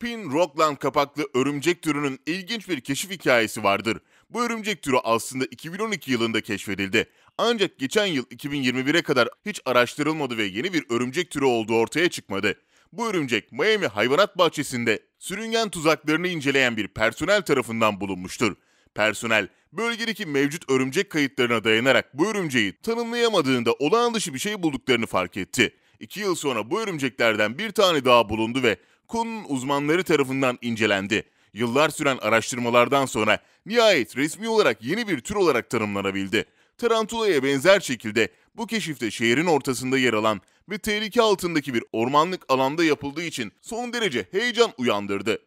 Pin Rockland kapaklı örümcek türünün ilginç bir keşif hikayesi vardır. Bu örümcek türü aslında 2012 yılında keşfedildi. Ancak geçen yıl 2021'e kadar hiç araştırılmadı ve yeni bir örümcek türü olduğu ortaya çıkmadı. Bu örümcek Miami Hayvanat Bahçesi'nde sürüngen tuzaklarını inceleyen bir personel tarafından bulunmuştur. Personel, bölgedeki mevcut örümcek kayıtlarına dayanarak bu örümceği tanımlayamadığında olağan dışı bir şey bulduklarını fark etti. İki yıl sonra bu örümceklerden bir tane daha bulundu ve Kun uzmanları tarafından incelendi. Yıllar süren araştırmalardan sonra nihayet resmi olarak yeni bir tür olarak tanımlanabildi. Tarantula'ya benzer şekilde bu keşifte şehrin ortasında yer alan ve tehlike altındaki bir ormanlık alanda yapıldığı için son derece heyecan uyandırdı.